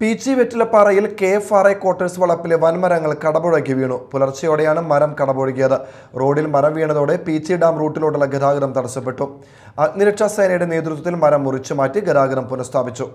പീച്ചി വെറ്റിലപ്പാറയിൽ കെ ഫാറെ ക്വാർട്ടേഴ്സ് വളപ്പിലെ വൻമരങ്ങൾ കടപുഴകി വീണു പുലർച്ചെയോടെയാണ് മരം കടപുഴകിയത് റോഡിൽ മരം വീണതോടെ പീച്ചി ഡാം റൂട്ടിലോട്ടുള്ള ഗതാഗതം തടസ്സപ്പെട്ടു അഗ്നിരക്ഷാ സേനയുടെ നേതൃത്വത്തിൽ മരം മുറിച്ചു മാറ്റി ഗതാഗതം പുനഃസ്ഥാപിച്ചു